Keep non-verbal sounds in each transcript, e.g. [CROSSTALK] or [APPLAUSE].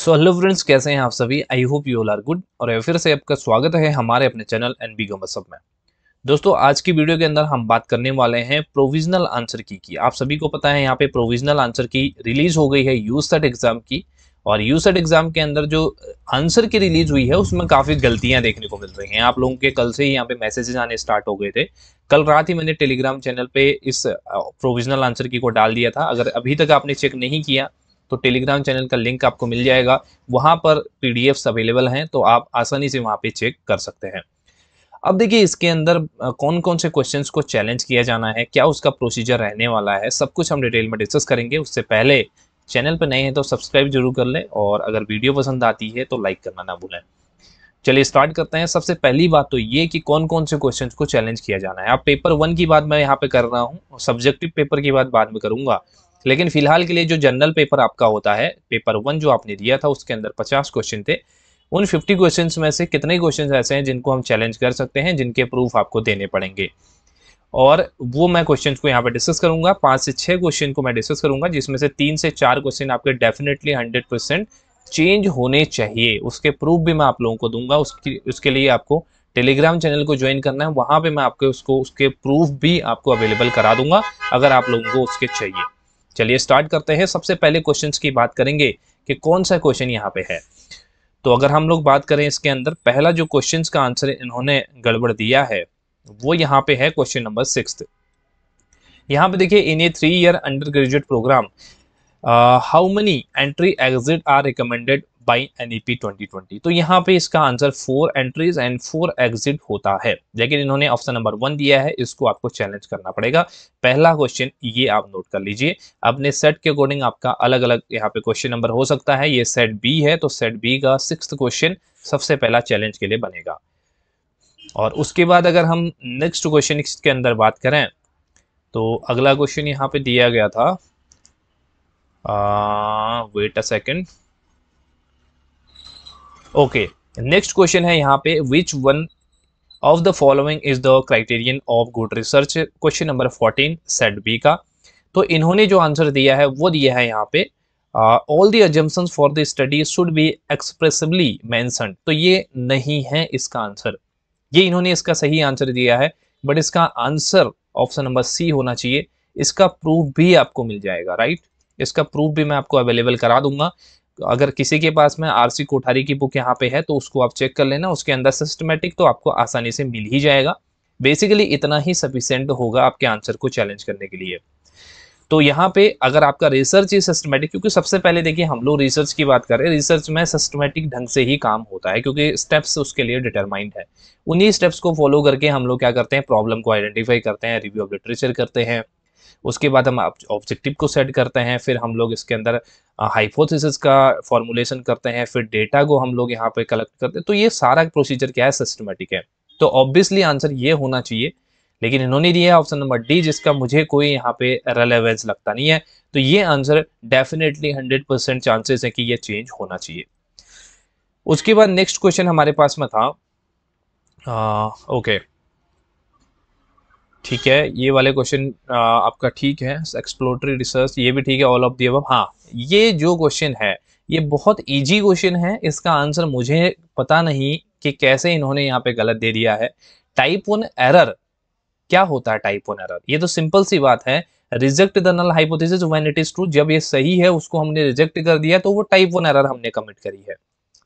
So hello friends कैसे हैं आप सभी I hope you all are good और फिर से आपका स्वागत है हमारे अपने चैनल एन बी गमसअप में दोस्तों आज की वीडियो के अंदर हम बात करने वाले हैं प्रोविजनल आंसर की की आप सभी को पता है यहाँ पे प्रोविजनल आंसर की रिलीज हो गई है यू सेट एग्जाम की और यू सेट एग्जाम के अंदर जो आंसर की रिलीज हुई है उसमें काफ़ी गलतियां देखने को मिल रही हैं आप लोगों के कल से ही यहाँ पे मैसेजेस आने स्टार्ट हो गए थे कल रात ही मैंने टेलीग्राम चैनल पे इस प्रोविजनल uh, आंसर की को डाल दिया था अगर अभी तक आपने चेक नहीं किया तो टेलीग्राम चैनल का लिंक आपको मिल जाएगा वहां पर पी अवेलेबल हैं तो आप आसानी से वहाँ पर चेक कर सकते हैं अब देखिए इसके अंदर कौन कौन से क्वेश्चंस को चैलेंज किया जाना है क्या उसका प्रोसीजर रहने वाला है सब कुछ हम डिटेल में डिस्कस करेंगे उससे पहले चैनल पर नए हैं तो सब्सक्राइब जरूर कर लें और अगर वीडियो पसंद आती है तो लाइक करना ना भूलें चलिए स्टार्ट करते हैं सबसे पहली बात तो ये कि कौन कौन से क्वेश्चन को चैलेंज किया जाना है आप पेपर वन की बात मैं यहाँ पे कर रहा हूँ सब्जेक्टिव पेपर की बात बाद में करूँगा लेकिन फिलहाल के लिए जो जनरल पेपर आपका होता है पेपर वन जो आपने दिया था उसके अंदर पचास क्वेश्चन थे उन फिफ्टी क्वेश्चन में से कितने क्वेश्चन ऐसे हैं जिनको हम चैलेंज कर सकते हैं जिनके प्रूफ आपको देने पड़ेंगे और वो मैं क्वेश्चन को यहाँ पर डिस्कस करूंगा पांच से छह क्वेश्चन को मैं डिस्कस करूंगा जिसमें से तीन से चार क्वेश्चन आपके डेफिनेटली हंड्रेड परसेंट चेंज होने चाहिए उसके प्रूफ भी मैं आप लोगों को दूंगा उसकी उसके लिए आपको टेलीग्राम चैनल को ज्वाइन करना है वहां पे मैं आपके उसको उसके प्रूफ भी आपको अवेलेबल करा दूंगा अगर आप लोगों को उसके चाहिए चलिए स्टार्ट करते हैं सबसे पहले क्वेश्चंस की बात करेंगे कि कौन सा क्वेश्चन यहाँ पे है तो अगर हम लोग बात करें इसके अंदर पहला जो क्वेश्चंस का आंसर इन्होंने गड़बड़ दिया है वो यहाँ पे है क्वेश्चन नंबर सिक्स यहाँ पे देखिए in a three year undergraduate programme how many entry exit are recommended by N E P twenty twenty तो यहाँ पे इसका answer four entries and four exit होता है लेकिन इन्होंने ऑप्शन नंबर वन दिया है इसको आपको चैलेंज करना पड़ेगा पहला क्वेश्चन ये आप नोट कर लीजिए अपने सेट के अकॉर्डिंग आपका अलग अलग यहाँ पे क्वेश्चन नंबर हो सकता है ये सेट बी है तो सेट बी का सिक्स क्वेश्चन सबसे पहला चैलेंज के लिए बनेगा और उसके बाद अगर हम नेक्स्ट क्वेश्चन के अंदर बात करें तो अगला क्वेश्चन यहाँ पे दिया गया था wait a second okay next question है यहाँ पे which one of the following is the criterion of good research question number fourteen set B का तो इन्होंने जो आंसर दिया है वो दिया है यहाँ पे all the assumption for the study should be expressively मैं तो ये नहीं है इसका आंसर ये इन्होंने इसका सही आंसर दिया है बट इसका आंसर ऑप्शन नंबर सी होना चाहिए इसका प्रूफ भी आपको मिल जाएगा राइट इसका प्रूफ भी मैं आपको अवेलेबल करा दूंगा अगर किसी के पास में आरसी कोठारी की बुक यहाँ पे है तो उसको आप चेक कर लेना उसके अंदर सिस्टमेटिक तो आपको आसानी से मिल ही जाएगा बेसिकली इतना ही सफिशेंट होगा आपके आंसर को चैलेंज करने के लिए तो यहाँ पे अगर आपका रिसर्च ही सिस्टमेटिक क्योंकि सबसे पहले देखिए हम लोग रिसर्च की बात करें रिसर्च में सिस्टमेटिक ढंग से ही काम होता है क्योंकि स्टेप्स उसके लिए डिटरमाइंड है उन्हीं स्टेप्स को फॉलो करके हम लोग क्या करते हैं प्रॉब्लम को आइडेंटिफाई करते हैं रिव्यू ऑफ लिटरेचर करते हैं उसके बाद हम ऑब्जेक्टिव को सेट करते हैं फिर हम लोग इसके अंदर हाइपोथेसिस का फॉर्मुलेशन करते हैं फिर डेटा को हम लोग यहाँ पे कलेक्ट करते हैं तो ये सारा प्रोसीजर क्या है सिस्टमेटिक है तो ऑब्वियसली आंसर ये होना चाहिए लेकिन इन्होंने दिया है ऑप्शन नंबर डी जिसका मुझे कोई यहाँ पे रेलेवेंस लगता नहीं है तो ये answer definitely hundred percent chances है कि ये चेंज होना चाहिए उसके बाद नेक्स्ट क्वेश्चन हमारे पास में था ओके okay. ठीक है ये वाले क्वेश्चन आपका ठीक है एक्सप्लोरेटरी रिसर्च ये भी ठीक है ऑल ऑफ दी अब हाँ ये जो क्वेश्चन है ये बहुत इजी क्वेश्चन है इसका आंसर मुझे पता नहीं कि कैसे इन्होंने यहाँ पे गलत दे दिया है टाइप वन एरर क्या होता है टाइप वन एरर ये तो सिंपल सी बात है reject the null hypothesis when it is true जब ये सही है उसको हमने रिजेक्ट कर दिया तो वो टाइप वन एरर हमने कमिट करी है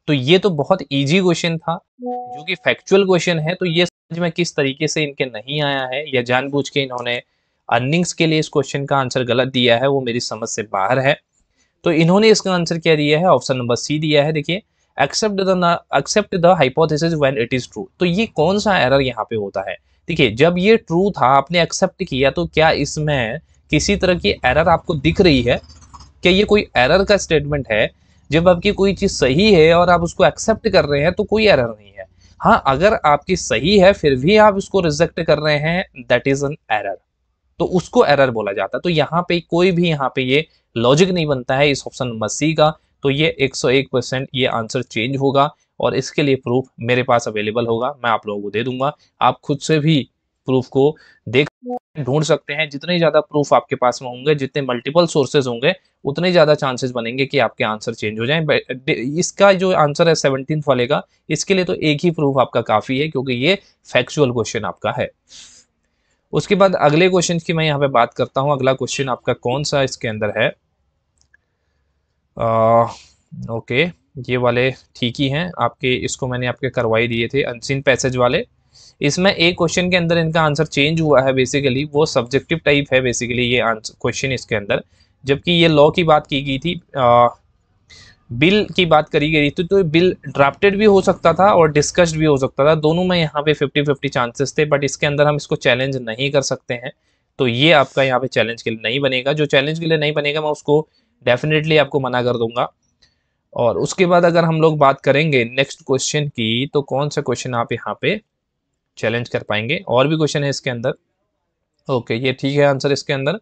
तो ये तो बहुत इजी क्वेश्चन था जो कि फैक्चुअल क्वेश्चन है तो ये समझ में किस तरीके से इनके नहीं आया है या जानबूझ के इन्होंने अर्निंग्स के लिए इस क्वेश्चन का आंसर गलत दिया है वो मेरी समझ से बाहर है तो इन्होंने इसका आंसर क्या दिया है ऑप्शन नंबर सी दिया है देखिए accept the accept the hypothesis when it is true तो ये कौन सा एरर यहाँ पे होता है देखिए जब ये ट्रू था आपने एक्सेप्ट किया तो क्या इसमें किसी तरह की एरर आपको दिख रही है क्या ये कोई एरर का स्टेटमेंट है जब आपकी कोई चीज़ सही है और आप उसको एक्सेप्ट कर रहे हैं तो कोई एरर नहीं है हाँ अगर आपकी सही है फिर भी आप उसको रिजेक्ट कर रहे हैं दैट इज एन एरर तो उसको एरर बोला जाता है तो यहाँ पे कोई भी यहाँ पे ये लॉजिक नहीं बनता है इस ऑप्शन नंबर सी का तो ये 101 परसेंट ये आंसर चेंज होगा और इसके लिए प्रूफ मेरे पास अवेलेबल होगा मैं आप लोगों को दे दूंगा आप खुद से भी प्रूफ को देख ढूंढ सकते हैं जितने ज़्यादा प्रूफ आपके पास में होंगे जितने मल्टीपल सोर्सेज होंगे उतने ज़्यादा चांसेस बनेंगे कि आपके आंसर चेंज हो जाए इसका जो आंसर है सेवनटीन वाले का इसके लिए तो एक ही प्रूफ आपका काफ़ी है क्योंकि ये फैक्चुअल क्वेश्चन आपका है उसके बाद अगले क्वेश्चन की मैं यहाँ पे बात करता हूँ अगला क्वेश्चन आपका कौन सा इसके अंदर है आ, ओके ये वाले ठीक ही हैं आपके इसको मैंने आपके करवाई दिए थे अनसिन पैसेज वाले इसमें एक क्वेश्चन के अंदर इनका आंसर चेंज हुआ है बेसिकली वो सब्जेक्टिव टाइप है बेसिकली ये आंसर क्वेश्चन इसके अंदर जबकि ये लॉ की बात की गई थी आ, बिल की बात करी गई थी तो बिल ड्राफ्टेड भी हो सकता था और डिस्कस्ड भी हो सकता था दोनों में यहाँ पे फिफ्टी फिफ्टी चांसेस थे बट इसके अंदर हम इसको चैलेंज नहीं कर सकते हैं तो ये आपका यहाँ पे चैलेंज के लिए नहीं बनेगा जो चैलेंज के लिए नहीं बनेगा मैं उसको डेफिनेटली आपको मना कर दूंगा और उसके बाद अगर हम लोग बात करेंगे नेक्स्ट क्वेश्चन की तो कौन सा क्वेश्चन आप यहाँ पे चैलेंज कर पाएंगे और भी क्वेश्चन है इसके अंदर ओके okay, ये ठीक है आंसर इसके अंदर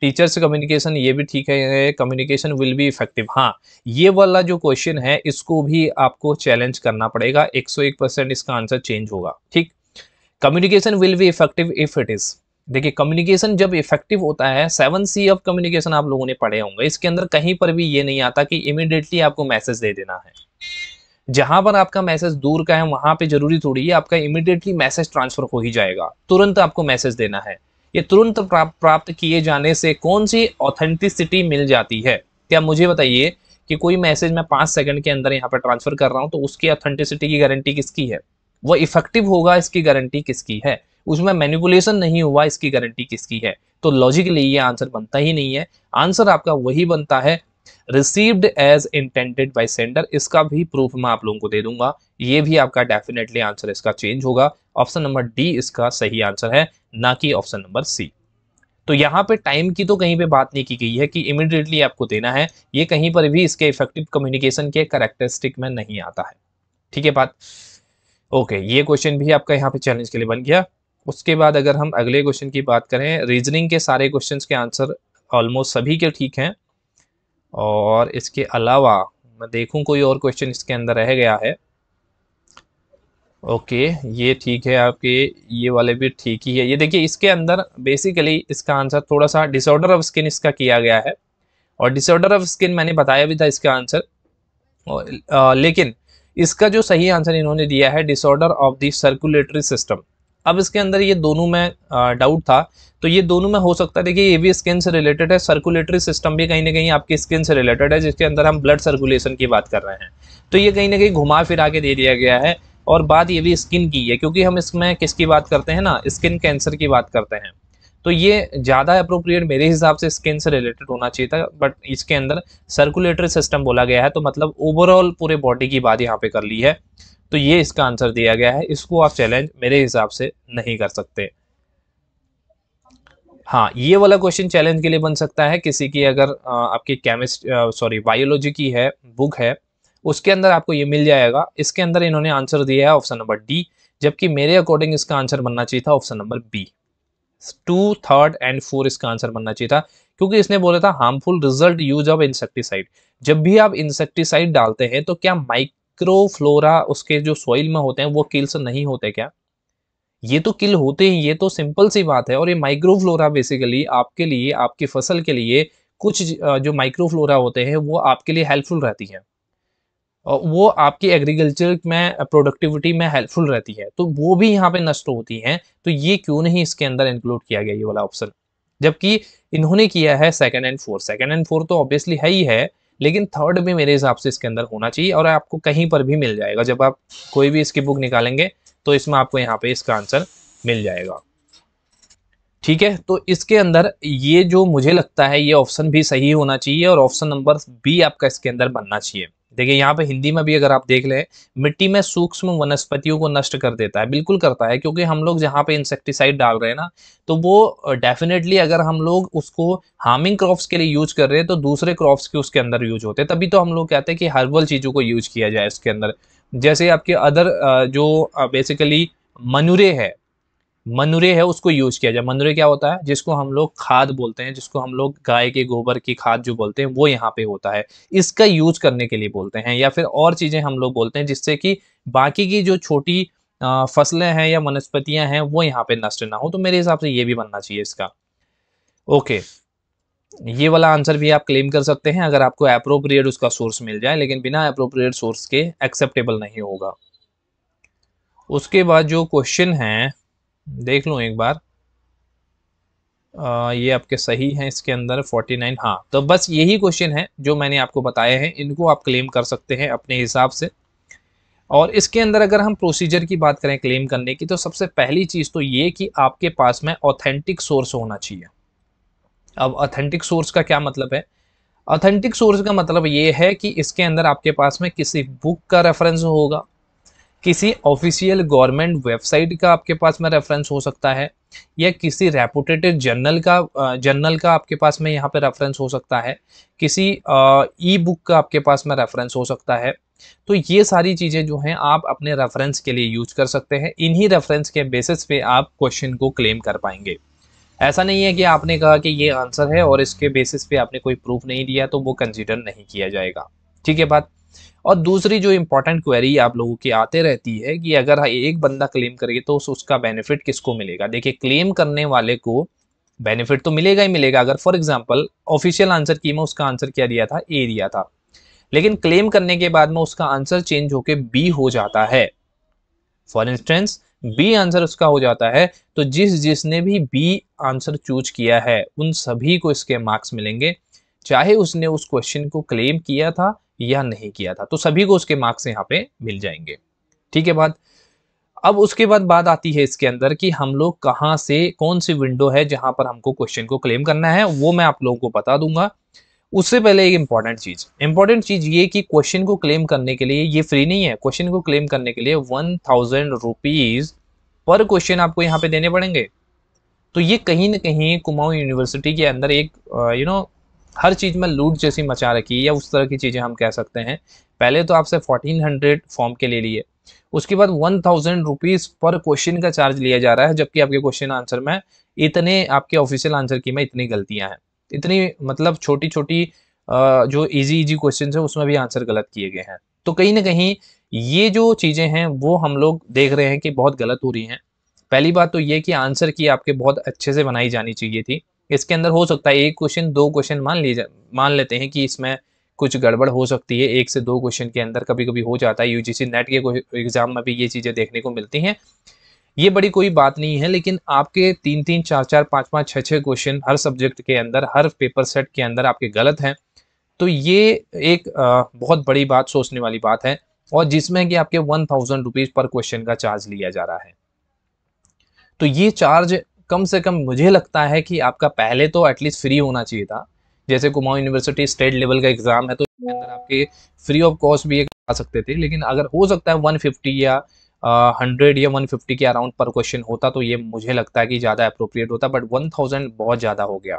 टीचर से कम्युनिकेशन ये भी ठीक है कम्युनिकेशन विल बी इफेक्टिव हाँ ये वाला जो क्वेश्चन है इसको भी आपको चैलेंज करना पड़ेगा 101 परसेंट इसका आंसर चेंज होगा ठीक communication will be effective if it is देखिए कम्युनिकेशन जब इफेक्टिव होता है सेवन सी ऑफ कम्युनिकेशन आप लोगों ने पढ़े होंगे इसके अंदर कहीं पर भी ये नहीं आता कि इमिडिएटली आपको मैसेज दे देना है जहां पर आपका मैसेज दूर का है वहां पे जरूरी थोड़ी है आपका इमिडिएटली मैसेज ट्रांसफर हो ही जाएगा तुरंत आपको मैसेज देना है ये तुरंत प्राप्त किए जाने से कौन सी ऑथेंटिसिटी मिल जाती है क्या मुझे बताइए कि कोई मैसेज मैं पांच सेकंड के अंदर यहाँ पर ट्रांसफर कर रहा हूँ तो उसकी ऑथेंटिसिटी की गारंटी किसकी है वो इफेक्टिव होगा इसकी गारंटी किसकी है उसमें मैनिपुलेशन नहीं हुआ इसकी गारंटी किसकी है तो लॉजिकली ये आंसर बनता ही नहीं है आंसर आपका वही बनता है received as intended by sender इसका भी प्रूफ मैं आप लोगों को दे दूंगा ये भी आपका डेफिनेटली आंसर इसका चेंज होगा ऑप्शन नंबर डी इसका सही आंसर है ना कि ऑप्शन नंबर सी तो यहाँ पे टाइम की तो कहीं पे बात नहीं की गई है कि इमिडिएटली आपको देना है ये कहीं पर भी इसके इफेक्टिव कम्युनिकेशन के करेक्टरिस्टिक में नहीं आता है ठीक है बात ओके ये क्वेश्चन भी आपका यहाँ पे चैलेंज के लिए बन गया उसके बाद अगर हम अगले क्वेश्चन की बात करें रीजनिंग के सारे क्वेश्चन के आंसर ऑलमोस्ट सभी के ठीक हैं और इसके अलावा मैं देखूं कोई और क्वेश्चन इसके अंदर रह गया है ओके ये ठीक है आपके ये वाले भी ठीक ही है ये देखिए इसके अंदर बेसिकली इसका आंसर थोड़ा सा डिसऑर्डर ऑफ स्किन इसका किया गया है और डिसऑर्डर ऑफ स्किन मैंने बताया भी था इसका आंसर और, लेकिन इसका जो सही आंसर इन्होंने दिया है disorder of the circulatory system अब इसके अंदर ये दोनों में डाउट था तो ये दोनों में हो सकता है देखिए ये भी स्किन से रिलेटेड है सर्कुलेटरी सिस्टम भी कहीं ना कहीं आपकी स्किन से रिलेटेड है जिसके अंदर हम ब्लड सर्कुलेशन की बात कर रहे हैं तो ये कहीं ना कहीं घुमा फिरा के दे दिया गया है और बात ये भी स्किन की है क्योंकि हम इसमें किसकी बात करते हैं ना स्किन कैंसर की बात करते हैं तो ये ज़्यादा अप्रोप्रिएट मेरे हिसाब से स्किन से रिलेटेड होना चाहिए था बट इसके अंदर सर्कुलेटरी सिस्टम बोला गया है तो मतलब ओवरऑल पूरे बॉडी की बात यहाँ पे कर ली है तो ये इसका आंसर दिया गया है इसको आप चैलेंज मेरे हिसाब से नहीं कर सकते हाँ ये वाला क्वेश्चन चैलेंज के लिए बन सकता है किसी की अगर आपकी केमिस्ट सॉरी बायोलॉजी की है बुक है उसके अंदर आपको ये मिल जाएगा इसके अंदर इन्होंने आंसर दिया है ऑप्शन नंबर डी जबकि मेरे अकॉर्डिंग इसका आंसर बनना चाहिए था option number B two third and four इसका आंसर बनना चाहिए था क्योंकि इसने बोला था harmful result use of insecticide जब भी आप इंसेक्टिसाइड डालते हैं तो क्या माइक माइक्रोफ्लोरा उसके जो सॉइल में होते हैं वो किल्स नहीं होते क्या ये तो किल होते ही ये तो सिंपल सी बात है और ये माइक्रोफ्लोरा बेसिकली आपके लिए आपकी फसल के लिए कुछ जो माइक्रोफ्लोरा होते हैं वो आपके लिए हेल्पफुल रहती है और वो आपकी एग्रीकल्चर में प्रोडक्टिविटी में हेल्पफुल रहती है तो वो भी यहाँ पे नष्ट होती हैं तो ये क्यों नहीं इसके अंदर इंक्लूड किया गया ये वाला ऑप्शन जबकि इन्होंने किया है second and four second and four तो ऑब्वियसली है ही है लेकिन थर्ड भी मेरे हिसाब से इसके अंदर होना चाहिए और आपको कहीं पर भी मिल जाएगा जब आप कोई भी इसकी बुक निकालेंगे तो इसमें आपको यहाँ पे इसका आंसर मिल जाएगा ठीक है तो इसके अंदर ये जो मुझे लगता है ये ऑप्शन भी सही होना चाहिए और ऑप्शन नंबर बी आपका इसके अंदर बनना चाहिए देखिए यहाँ पे हिंदी में भी अगर आप देख लें मिट्टी में सूक्ष्म वनस्पतियों को नष्ट कर देता है बिल्कुल करता है क्योंकि हम लोग जहाँ पे इंसेक्टिसाइड डाल रहे हैं ना तो वो डेफिनेटली अगर हम लोग उसको हार्मिंग क्रॉप्स के लिए यूज कर रहे हैं तो दूसरे क्रॉप्स के उसके अंदर यूज होते हैं तभी तो हम लोग कहते हैं कि हर्बल चीज़ों को यूज किया जाए इसके अंदर जैसे आपके अदर जो बेसिकली मनुरे है मनुरे है उसको यूज किया जाए मनुरे क्या होता है जिसको हम लोग खाद बोलते हैं जिसको हम लोग गाय के गोबर की खाद जो बोलते हैं वो यहाँ पे होता है इसका यूज करने के लिए बोलते हैं या फिर और चीज़ें हम लोग बोलते हैं जिससे कि बाकी की जो छोटी फसलें हैं या वनस्पतियां हैं वो यहाँ पे नष्ट ना हो तो मेरे हिसाब से ये भी बनना चाहिए इसका ओके ये वाला आंसर भी आप क्लेम कर सकते हैं अगर आपको अप्रोप्रिएट उसका सोर्स मिल जाए लेकिन बिना अप्रोप्रिएट सोर्स के एक्सेप्टेबल नहीं होगा उसके बाद जो क्वेश्चन है देख लूँ एक बार आ, ये आपके सही हैं इसके अंदर 49 हाँ तो बस यही क्वेश्चन है जो मैंने आपको बताए हैं इनको आप क्लेम कर सकते हैं अपने हिसाब से और इसके अंदर अगर हम प्रोसीजर की बात करें क्लेम करने की तो सबसे पहली चीज़ तो ये कि आपके पास में ऑथेंटिक सोर्स होना चाहिए अब ऑथेंटिक सोर्स का क्या मतलब है ऑथेंटिक सोर्स का मतलब ये है कि इसके अंदर आपके पास में किसी बुक का रेफरेंस होगा किसी ऑफिशियल गवर्नमेंट वेबसाइट का आपके पास में रेफरेंस हो सकता है या किसी रेपुटेटेड जर्नल का जर्नल का आपके पास में यहाँ पे रेफरेंस हो सकता है किसी ई बुक का आपके पास में रेफरेंस हो सकता है तो ये सारी चीज़ें जो हैं आप अपने रेफरेंस के लिए यूज कर सकते हैं इन्हीं रेफरेंस के बेसिस पे आप क्वेश्चन को क्लेम कर पाएंगे ऐसा नहीं है कि आपने कहा कि ये आंसर है और इसके बेसिस पे आपने कोई प्रूफ नहीं दिया तो वो कंसिडर नहीं किया जाएगा ठीक है बात और दूसरी जो इम्पोर्टेंट क्वेरी आप लोगों की आते रहती है कि अगर हाँ, एक बंदा क्लेम करेगा तो उसका बेनिफिट किसको मिलेगा देखिए क्लेम करने वाले को बेनिफिट तो मिलेगा ही मिलेगा अगर फॉर एग्जाम्पल ऑफिशियल आंसर की मैं उसका आंसर क्या दिया था ए दिया था लेकिन क्लेम करने के बाद में उसका आंसर चेंज होके बी हो जाता है फॉर इंस्टेंस बी आंसर उसका हो जाता है तो जिस जिसने भी बी आंसर चूज किया है उन सभी को इसके मार्क्स मिलेंगे चाहे उसने उस क्वेश्चन को क्लेम किया था या नहीं किया था तो सभी को उसके मार्क्स यहाँ पे मिल जाएंगे ठीक है बात अब उसके बाद बात आती है इसके अंदर कि हम लोग कहाँ से कौन सी विंडो है जहां पर हमको क्वेश्चन को क्लेम करना है वो मैं आप लोगों को बता दूंगा उससे पहले एक इंपॉर्टेंट चीज इंपॉर्टेंट चीज ये कि क्वेश्चन को क्लेम करने के लिए ये फ्री नहीं है क्वेश्चन को क्लेम करने के लिए वन थाउजेंड रुपीज पर क्वेश्चन आपको यहाँ पे देने पड़ेंगे तो ये कहीं ना कहीं कुमाऊं यूनिवर्सिटी के अंदर एक यू uh, नो हर चीज़ में लूट जैसी मचा रखी है या उस तरह की चीज़ें हम कह सकते हैं पहले तो आपसे फोर्टीन हंड्रेड फॉर्म के ले लिए उसके बाद वन थाउजेंड रुपीज़ पर क्वेश्चन का चार्ज लिया जा रहा है जबकि आपके क्वेश्चन आंसर में इतने आपके ऑफिशियल आंसर की में इतनी गलतियाँ हैं इतनी मतलब छोटी छोटी जो इजी इजी क्वेश्चन है उसमें भी आंसर गलत किए गए हैं तो कहीं ना कहीं ये जो चीज़ें हैं वो हम लोग देख रहे हैं कि बहुत गलत हो रही हैं पहली बात तो ये कि आंसर की आपके बहुत अच्छे से बनाई जानी चाहिए थी इसके अंदर हो सकता है एक क्वेश्चन दो क्वेश्चन मान लीजिए मान लेते हैं कि इसमें कुछ गड़बड़ हो सकती है एक से दो क्वेश्चन के अंदर कभी कभी हो जाता है यूजीसी नेट के एग्जाम में भी ये चीज़ें देखने को मिलती हैं ये बड़ी कोई बात नहीं है लेकिन आपके तीन तीन चार चार पांच पांच छह छह क्वेश्चन हर सब्जेक्ट के अंदर हर पेपर सेट के अंदर आपके गलत हैं तो ये एक बहुत बड़ी बात सोचने वाली बात है और जिसमें कि आपके वन थाउजेंड रुपीज़ पर क्वेश्चन का चार्ज लिया जा रहा है तो ये चार्ज कम से कम मुझे लगता है कि आपका पहले तो एटलीस्ट फ्री होना चाहिए था जैसे कुमाऊं यूनिवर्सिटी स्टेट लेवल का एग्ज़ाम है तो अंदर आपके फ्री ऑफ कॉस्ट भी ये सकते थे लेकिन अगर हो सकता है 150 या हंड्रेड 100 या वन फिफ्टी के अराउंड पर क्वेश्चन होता तो ये मुझे लगता है कि ज़्यादा अप्रोप्रिएट होता बट वन थाउजेंड बहुत ज़्यादा हो गया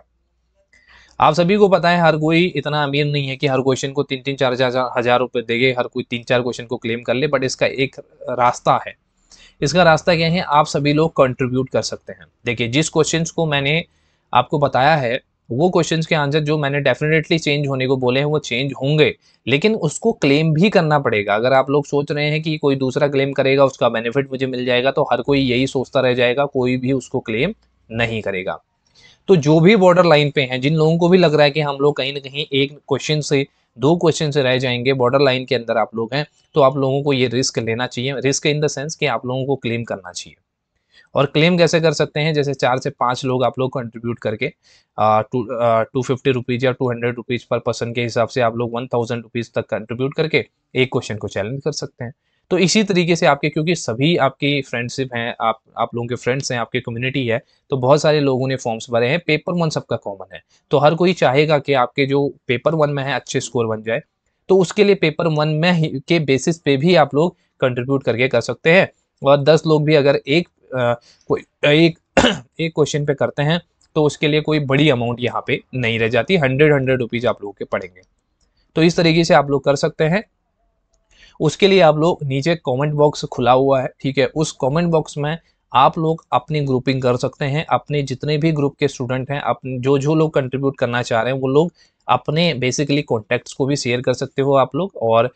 आप सभी को पता है हर कोई इतना अमीर नहीं है कि हर क्वेश्चन को तीन तीन चार चार हजार रुपये देगे हर कोई तीन चार क्वेश्चन को क्लेम कर ले बट इसका एक रास्ता है इसका रास्ता क्या है आप सभी लोग कंट्रीब्यूट कर सकते हैं देखिए जिस क्वेश्चंस को मैंने आपको बताया है वो क्वेश्चंस के आंसर जो मैंने डेफिनेटली चेंज होने को बोले हैं वो चेंज होंगे लेकिन उसको क्लेम भी करना पड़ेगा अगर आप लोग सोच रहे हैं कि कोई दूसरा क्लेम करेगा उसका बेनिफिट मुझे मिल जाएगा तो हर कोई यही सोचता रह जाएगा कोई भी उसको क्लेम नहीं करेगा तो जो भी बॉर्डर लाइन पे हैं जिन लोगों को भी लग रहा है कि हम लोग कहीं ना कहीं एक क्वेश्चन से दो क्वेश्चन रह जाएंगे बॉर्डर लाइन के अंदर आप लोग हैं तो आप लोगों को ये रिस्क लेना चाहिए रिस्क इन द सेंस कि आप लोगों को क्लेम करना चाहिए और क्लेम कैसे कर सकते हैं जैसे चार से पांच लोग आप लोग कंट्रीब्यूट करके टू फिफ्टी रुपीज़ या two hundred rupees per person के हिसाब से आप लोग वन थाउजेंड रुपीज़ तक कंट्रीब्यूट करके एक क्वेश्चन को चैलेंज कर सकते हैं तो इसी तरीके से आपके क्योंकि सभी आपकी फ्रेंडशिप हैं आप आप लोगों के फ्रेंड्स हैं आपकी कम्युनिटी है तो बहुत सारे लोगों ने फॉर्म्स भरे हैं पेपर वन सबका कॉमन है तो हर कोई चाहेगा कि आपके जो पेपर वन में है अच्छे स्कोर बन जाए तो उसके लिए पेपर वन में के बेसिस पे भी आप लोग कंट्रीब्यूट करके कर सकते हैं और दस लोग भी अगर एक आ, कोई एक [CLEARS THROAT] एक क्वेश्चन पे करते हैं तो उसके लिए कोई बड़ी अमाउंट यहाँ पे नहीं रह जाती हंड्रेड हंड्रेड रुपीज़ आप लोगों के पड़ेंगे तो इस तरीके से आप लोग कर सकते हैं उसके लिए आप लोग नीचे कमेंट बॉक्स खुला हुआ है ठीक है उस कमेंट बॉक्स में आप लोग अपनी ग्रुपिंग कर सकते हैं अपने जितने भी ग्रुप के स्टूडेंट हैं अपने जो जो लोग कंट्रीब्यूट करना चाह रहे हैं वो लोग अपने बेसिकली कॉन्टैक्ट्स को भी शेयर कर सकते हो आप लोग और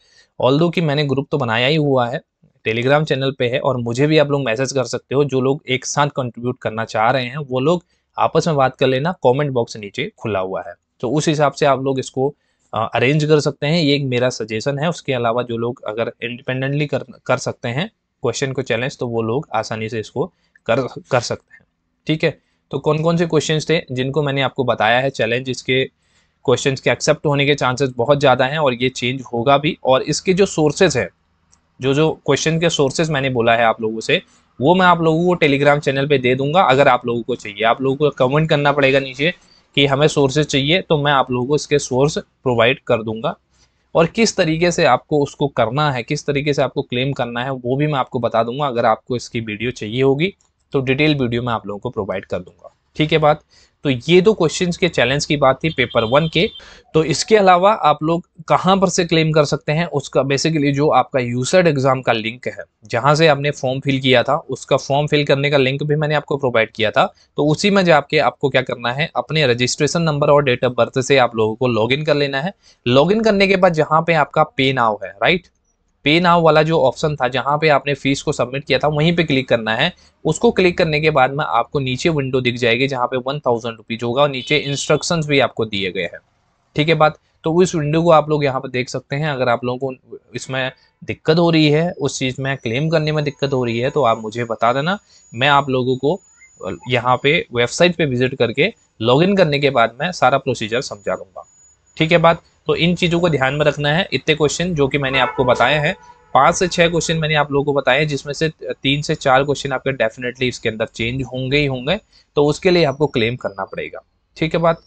ऑल दो कि मैंने ग्रुप तो बनाया ही हुआ है टेलीग्राम चैनल पे है और मुझे भी आप लोग मैसेज कर सकते हो जो लोग एक साथ कंट्रीब्यूट करना चाह रहे हैं वो लोग आपस में बात कर लेना कमेंट बॉक्स नीचे खुला हुआ है तो उस हिसाब से आप लोग इसको अरेंज कर सकते हैं ये एक मेरा सजेशन है उसके अलावा जो लोग अगर इंडिपेंडेंटली कर कर सकते हैं क्वेश्चन को चैलेंज तो वो लोग आसानी से इसको कर कर सकते हैं ठीक है तो कौन कौन से क्वेश्चंस थे जिनको मैंने आपको बताया है चैलेंज इसके क्वेश्चन के एक्सेप्ट होने के चांसेस बहुत ज़्यादा हैं और ये चेंज होगा भी और इसके जो सोर्सेज हैं जो जो क्वेश्चन के सोर्सेज मैंने बोला है आप लोगों से वो मैं आप लोगों को टेलीग्राम चैनल पे दे दूंगा अगर आप लोगों को चाहिए आप लोगों को कमेंट करना पड़ेगा नीचे कि हमें सोर्सेज चाहिए तो मैं आप लोगों को इसके सोर्स प्रोवाइड कर दूंगा और किस तरीके से आपको उसको करना है किस तरीके से आपको क्लेम करना है वो भी मैं आपको बता दूंगा अगर आपको इसकी वीडियो चाहिए होगी तो डिटेल वीडियो मैं आप लोगों को प्रोवाइड कर दूंगा ठीक है बात तो ये दो क्वेश्चंस के चैलेंज की बात थी पेपर वन के तो इसके अलावा आप लोग कहां पर से क्लेम कर सकते हैं उसका बेसिकली जो आपका यूसर्ड एग्जाम का लिंक है जहां से आपने फॉर्म फिल किया था उसका फॉर्म फिल करने का लिंक भी मैंने आपको प्रोवाइड किया था तो उसी में जाके आपको क्या करना है अपने रजिस्ट्रेशन नंबर और डेट ऑफ बर्थ से आप लोगों को लॉग कर लेना है लॉग करने के बाद जहां पर आपका पे नाव है राइट पे नाव वाला जो ऑप्शन था जहां पे आपने फीस को सबमिट किया था वहीं पे क्लिक करना है उसको क्लिक करने के बाद में आपको नीचे विंडो दिख जाएगी जहाँ पे वन थाउजेंड रुपीज होगा और नीचे इंस्ट्रक्शंस भी आपको दिए गए हैं ठीक है बात तो इस विंडो को आप लोग यहाँ पर देख सकते हैं अगर आप लोगों को इसमें दिक्कत हो रही है उस चीज़ में क्लेम करने में दिक्कत हो रही है तो आप मुझे बता देना मैं आप लोगों को यहाँ पे वेबसाइट पे विजिट करके लॉग करने के बाद में सारा प्रोसीजर समझा दूंगा ठीक है बात तो इन चीज़ों को ध्यान में रखना है इतने क्वेश्चन जो कि मैंने आपको बताए हैं पांच से छह क्वेश्चन मैंने आप लोगों को बताए जिसमें से तीन से चार क्वेश्चन आपके डेफिनेटली इसके अंदर चेंज होंगे ही होंगे तो उसके लिए आपको क्लेम करना पड़ेगा ठीक है बात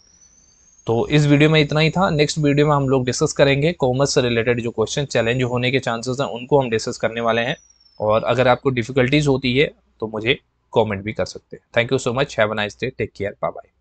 तो इस वीडियो में इतना ही था नेक्स्ट वीडियो में हम लोग डिस्कस करेंगे कॉमर्स से रिलेटेड जो क्वेश्चन चैलेंज होने के चांसेस हैं उनको हम डिस्कस करने वाले हैं और अगर आपको डिफिकल्टीज होती है तो मुझे कॉमेंट भी कर सकते हैं thank you so much have a nice day take care bye bye